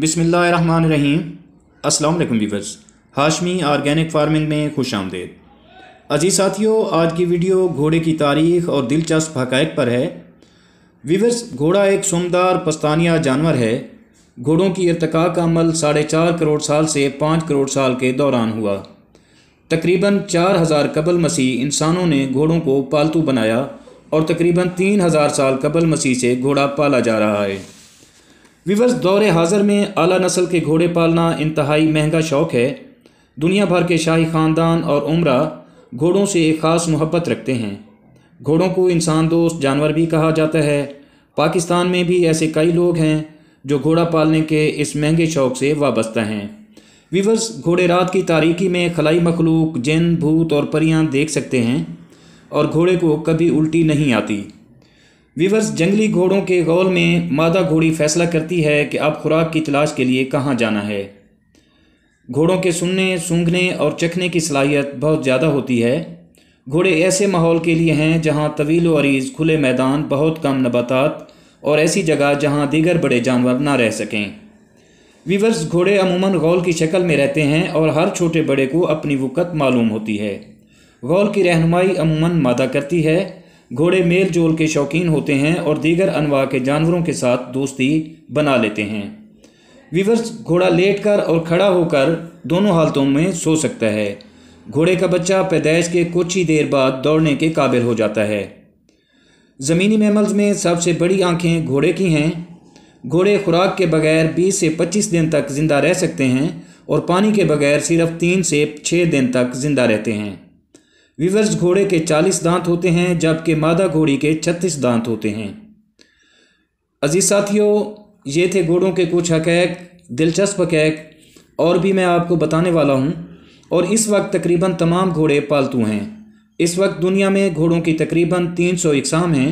बिसमीम् अल्लाम viewers Hashmi organic farming में खुश आमदेद अजीज़ साथियों आज की वीडियो घोड़े की तारीख और दिलचस्प हकायक पर है वीवर्स घोड़ा एक सुमदार पस्तानिया जानवर है घोड़ों की इरतका का अमल साढ़े चार करोड़ साल से पाँच करोड़ साल के दौरान हुआ तकरीबन चार हज़ार कबल मसीह इंसानों ने घोड़ों को पालतू बनाया और तकरीबन तीन हज़ार साल कबल मसीह से घोड़ा पाला जा रहा है विवर्स दौरे हाज़र में आला नस्ल के घोड़े पालना इंतहाई महंगा शौक़ है दुनिया भर के शाही ख़ानदान और उम्र घोड़ों से एक ख़ास मोहब्बत रखते हैं घोड़ों को इंसान दोस्त जानवर भी कहा जाता है पाकिस्तान में भी ऐसे कई लोग हैं जो घोड़ा पालने के इस महंगे शौक़ से वाबस्ता हैं विवर्स घोड़े रात की तारीखी में खलाई मखलूक जैन भूत और परियां देख सकते हैं और घोड़े को कभी उल्टी नहीं आती वीवर्स जंगली घोड़ों के गौल में मादा घोड़ी फैसला करती है कि अब खुराक की तलाश के लिए कहाँ जाना है घोड़ों के सुनने सूंघने और चखने की सलाहियत बहुत ज़्यादा होती है घोड़े ऐसे माहौल के लिए हैं जहाँ तवील अरीज़ खुले मैदान बहुत कम नबातात और ऐसी जगह जहाँ दीगर बड़े जानवर ना रह सकें वीवर्स घोड़े अमूमन गौल की शक्ल में रहते हैं और हर छोटे बड़े को अपनी वक़्त मालूम होती है गौल की रहनमाई अमूमन मादा करती है घोड़े मेल जोल के शौकीन होते हैं और दीगर अनवा के जानवरों के साथ दोस्ती बना लेते हैं विवर्स घोड़ा लेटकर और खड़ा होकर दोनों हालतों में सो सकता है घोड़े का बच्चा पैदाइश के कुछ ही देर बाद दौड़ने के काबिल हो जाता है ज़मीनी मेमल्स में सबसे बड़ी आँखें घोड़े की हैं घोड़े खुराक के बगैर 20 से 25 दिन तक ज़िंदा रह सकते हैं और पानी के बगैर सिर्फ तीन से छः दिन तक ज़िंदा रहते हैं विवर्स घोड़े के चालीस दांत होते हैं जबकि मादा घोड़ी के छत्तीस दांत होते हैं अजीज साथियों ये थे घोड़ों के कुछ हकैक दिलचस्प हकैक और भी मैं आपको बताने वाला हूँ और इस वक्त तकरीबन तमाम घोड़े पालतू हैं इस वक्त दुनिया में घोड़ों की तकरीबन तीन सौ इकसाम हैं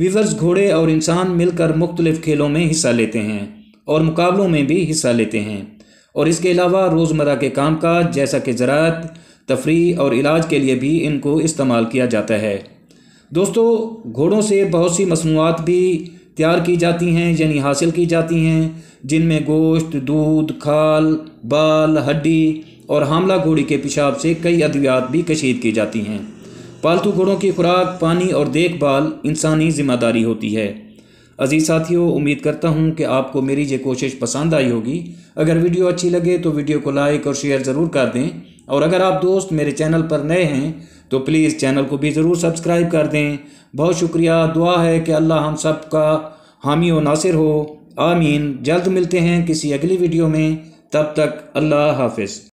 विवर्स घोड़े और इंसान मिलकर मुख्तलिफ़ खेलों में हिस्सा लेते हैं और मुकाबलों में भी हिस्सा लेते हैं और इसके अलावा रोज़मर्रा के काम काज जैसा कि ज़रात तफरी और इलाज के लिए भी इनको इस्तेमाल किया जाता है दोस्तों घोड़ों से बहुत सी मसनूआत भी तैयार की जाती हैं यानी हासिल की जाती हैं जिनमें गोश्त दूध खाल बाल हड्डी और हामला घोड़ी के पेशाब से कई अद्वियात भी कशीद की जाती हैं पालतू घोड़ों की खुराक पानी और देखभाल इंसानी ज़िम्मेदारी होती है अजीज़ साथियों उम्मीद करता हूँ कि आपको मेरी ये कोशिश पसंद आई होगी अगर वीडियो अच्छी लगे तो वीडियो को लाइक और शेयर ज़रूर कर दें और अगर आप दोस्त मेरे चैनल पर नए हैं तो प्लीज़ चैनल को भी ज़रूर सब्सक्राइब कर दें बहुत शुक्रिया दुआ है कि अल्लाह हम सब का हामी व नासिर हो आमीन जल्द मिलते हैं किसी अगली वीडियो में तब तक अल्लाह हाफिज़